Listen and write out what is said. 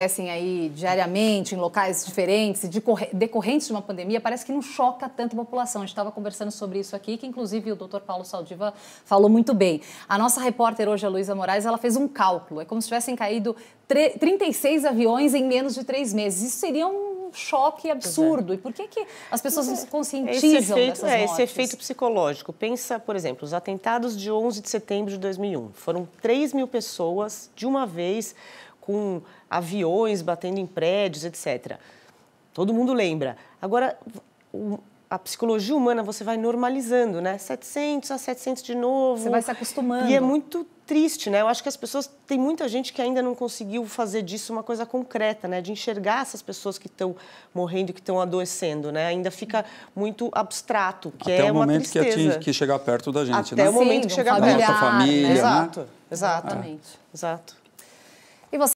É acontecem assim, aí diariamente em locais diferentes, decorrentes de uma pandemia, parece que não choca tanto a população. A gente estava conversando sobre isso aqui, que inclusive o doutor Paulo Saldiva falou muito bem. A nossa repórter hoje, a Luísa Moraes, ela fez um cálculo. É como se tivessem caído 36 aviões em menos de três meses. Isso seria um choque é. absurdo. E por que, que as pessoas não é. se conscientizam esse efeito, dessas é, Esse efeito psicológico. Pensa, por exemplo, os atentados de 11 de setembro de 2001. Foram 3 mil pessoas de uma vez com aviões batendo em prédios, etc. Todo mundo lembra. Agora, a psicologia humana você vai normalizando, né? 700 a 700 de novo. Você vai se acostumando. E é muito triste, né? Eu acho que as pessoas tem muita gente que ainda não conseguiu fazer disso uma coisa concreta, né? De enxergar essas pessoas que estão morrendo, que estão adoecendo, né? Ainda fica muito abstrato, que Até é o momento que atinge, que chegar perto da gente, Até né? Até o momento Sim, que chegar perto da família, né? Exato, exatamente. É. Exato.